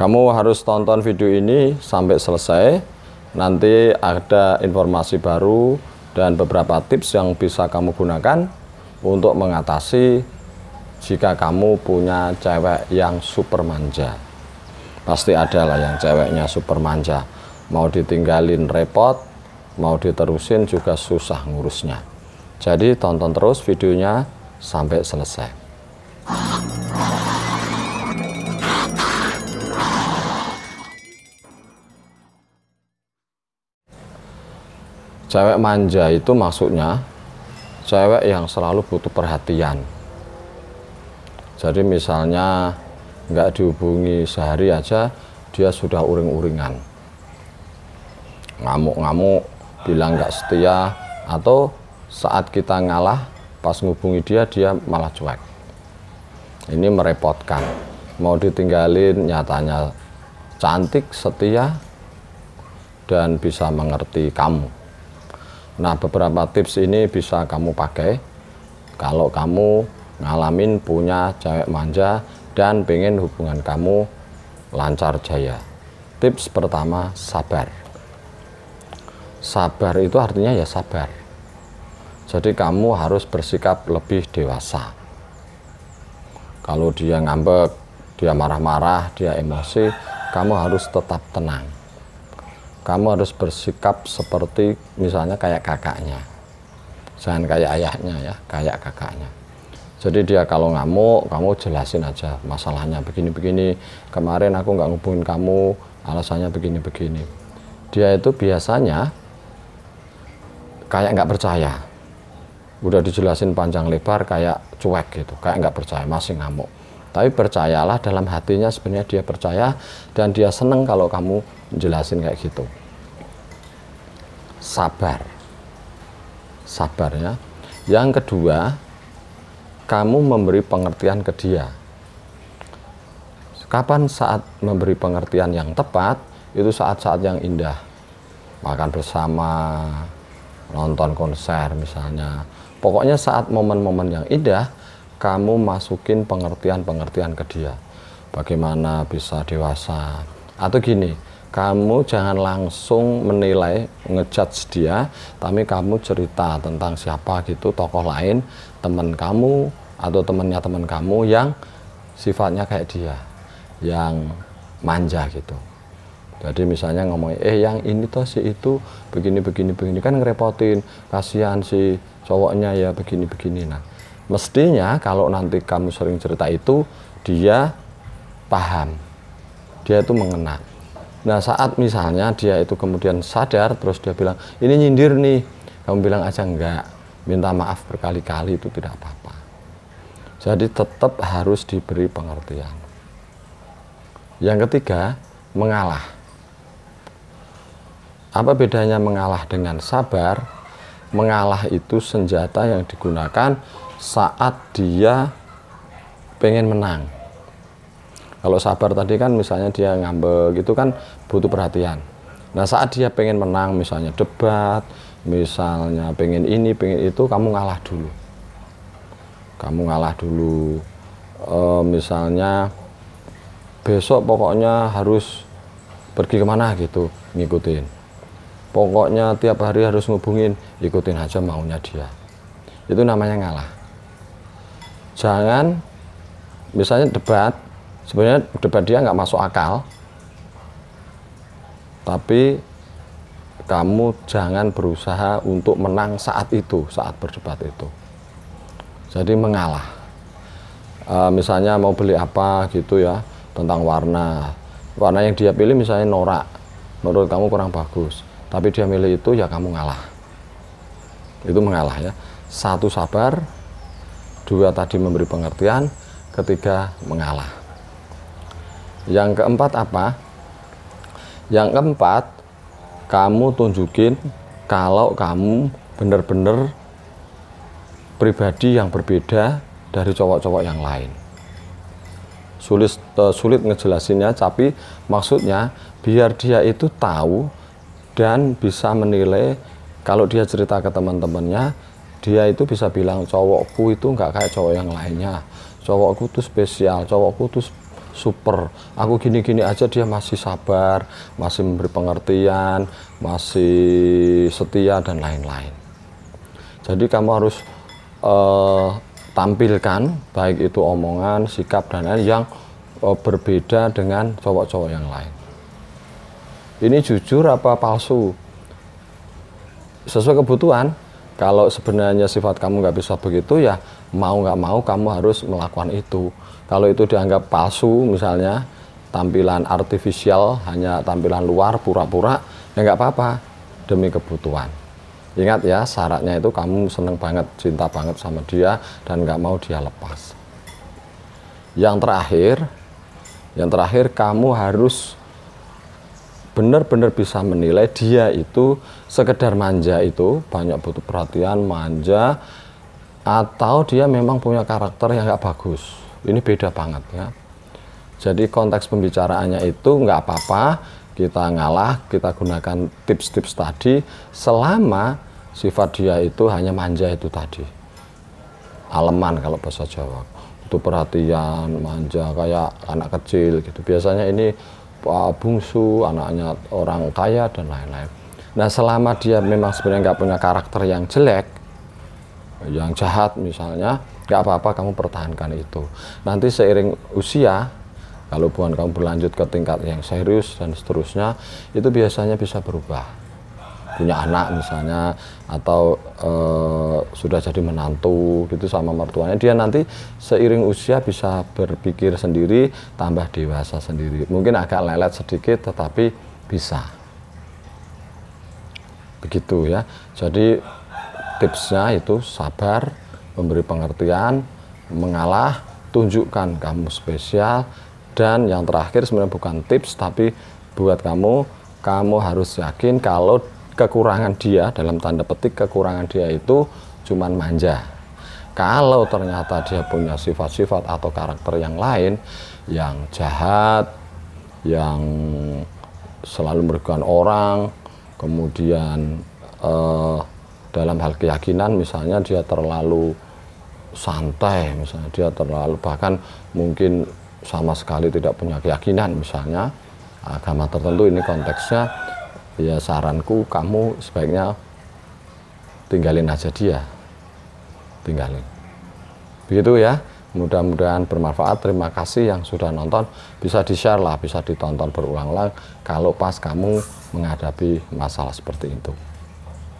Kamu harus tonton video ini sampai selesai. Nanti ada informasi baru dan beberapa tips yang bisa kamu gunakan untuk mengatasi jika kamu punya cewek yang super manja. Pasti ada lah yang ceweknya super manja. Mau ditinggalin repot, mau diterusin juga susah ngurusnya. Jadi tonton terus videonya sampai selesai. Cewek manja itu maksudnya cewek yang selalu butuh perhatian. Jadi misalnya nggak dihubungi sehari aja dia sudah uring-uringan. Ngamuk-ngamuk, bilang nggak setia, atau saat kita ngalah pas ngubungi dia dia malah cuek. Ini merepotkan. Mau ditinggalin nyatanya cantik, setia, dan bisa mengerti kamu. Nah, beberapa tips ini bisa kamu pakai kalau kamu ngalamin punya cewek manja dan pengen hubungan kamu lancar jaya. Tips pertama, sabar. Sabar itu artinya ya sabar. Jadi kamu harus bersikap lebih dewasa. Kalau dia ngambek, dia marah-marah, dia emosi, kamu harus tetap tenang kamu harus bersikap seperti misalnya kayak kakaknya jangan kayak ayahnya ya kayak kakaknya jadi dia kalau ngamuk kamu jelasin aja masalahnya begini-begini kemarin aku nggak ngubungin kamu alasannya begini-begini dia itu biasanya kayak nggak percaya udah dijelasin panjang lebar kayak cuek gitu kayak nggak percaya masih ngamuk tapi percayalah dalam hatinya sebenarnya dia percaya dan dia seneng kalau kamu jelasin kayak gitu. Sabar. Sabar ya. Yang kedua, kamu memberi pengertian ke dia. Kapan saat memberi pengertian yang tepat, itu saat-saat yang indah. Makan bersama, nonton konser misalnya. Pokoknya saat momen-momen yang indah, kamu masukin pengertian-pengertian ke dia. Bagaimana bisa dewasa. Atau gini, kamu jangan langsung menilai ngejudge dia, tapi kamu cerita tentang siapa gitu tokoh lain, teman kamu atau temannya teman kamu yang sifatnya kayak dia, yang manja gitu. Jadi misalnya ngomong, eh yang ini toh si itu begini begini begini kan ngerepotin, kasihan si cowoknya ya begini begini. Nah mestinya kalau nanti kamu sering cerita itu dia paham dia itu mengena nah saat misalnya dia itu kemudian sadar terus dia bilang ini nyindir nih kamu bilang aja enggak minta maaf berkali-kali itu tidak apa-apa jadi tetap harus diberi pengertian yang ketiga mengalah apa bedanya mengalah dengan sabar mengalah itu senjata yang digunakan saat dia pengen menang. Kalau sabar tadi kan misalnya dia ngambek gitu kan butuh perhatian. Nah saat dia pengen menang misalnya debat, misalnya pengen ini, pengen itu, kamu ngalah dulu. Kamu ngalah dulu. E, misalnya besok pokoknya harus pergi kemana gitu, ngikutin. Pokoknya tiap hari harus ngubungin, ikutin aja maunya dia. Itu namanya ngalah jangan misalnya debat sebenarnya debat dia nggak masuk akal tapi kamu jangan berusaha untuk menang saat itu saat berdebat itu jadi mengalah e, misalnya mau beli apa gitu ya tentang warna warna yang dia pilih misalnya norak menurut kamu kurang bagus tapi dia milih itu ya kamu ngalah itu mengalah ya satu sabar dua tadi memberi pengertian, ketiga mengalah. Yang keempat apa? Yang keempat, kamu tunjukin kalau kamu benar-benar pribadi yang berbeda dari cowok-cowok yang lain. Sulit uh, sulit ngejelasinnya, tapi maksudnya biar dia itu tahu dan bisa menilai kalau dia cerita ke teman-temannya dia itu bisa bilang cowokku itu nggak kayak cowok yang lainnya cowokku tuh spesial cowokku tuh super aku gini-gini aja dia masih sabar masih memberi pengertian masih setia dan lain-lain jadi kamu harus uh, tampilkan baik itu omongan sikap dan lain yang uh, berbeda dengan cowok-cowok yang lain ini jujur apa palsu sesuai kebutuhan kalau sebenarnya sifat kamu nggak bisa begitu ya mau nggak mau kamu harus melakukan itu. Kalau itu dianggap palsu misalnya tampilan artifisial hanya tampilan luar pura-pura ya nggak apa-apa demi kebutuhan. Ingat ya syaratnya itu kamu seneng banget cinta banget sama dia dan nggak mau dia lepas. Yang terakhir, yang terakhir kamu harus benar-benar bisa menilai dia itu sekedar manja itu banyak butuh perhatian manja atau dia memang punya karakter yang nggak bagus ini beda banget ya jadi konteks pembicaraannya itu nggak apa-apa kita ngalah kita gunakan tips-tips tadi selama sifat dia itu hanya manja itu tadi aleman kalau bahasa Jawa itu perhatian manja kayak anak kecil gitu biasanya ini uh, bungsu, anaknya orang kaya dan lain-lain. Nah selama dia memang sebenarnya nggak punya karakter yang jelek, yang jahat misalnya, nggak apa-apa kamu pertahankan itu. Nanti seiring usia, kalau bukan kamu berlanjut ke tingkat yang serius dan seterusnya, itu biasanya bisa berubah punya anak misalnya atau e, sudah jadi menantu gitu sama mertuanya dia nanti seiring usia bisa berpikir sendiri tambah dewasa sendiri mungkin agak lelet sedikit tetapi bisa begitu ya jadi tipsnya itu sabar memberi pengertian mengalah tunjukkan kamu spesial dan yang terakhir sebenarnya bukan tips tapi buat kamu kamu harus yakin kalau kekurangan dia dalam tanda petik kekurangan dia itu cuman manja kalau ternyata dia punya sifat-sifat atau karakter yang lain yang jahat yang selalu merugikan orang kemudian eh, dalam hal keyakinan misalnya dia terlalu santai misalnya dia terlalu bahkan mungkin sama sekali tidak punya keyakinan misalnya agama tertentu ini konteksnya ya saranku kamu sebaiknya tinggalin aja dia tinggalin begitu ya mudah-mudahan bermanfaat terima kasih yang sudah nonton bisa di share lah bisa ditonton berulang-ulang kalau pas kamu menghadapi masalah seperti itu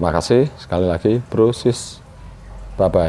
terima kasih sekali lagi bro sis bye bye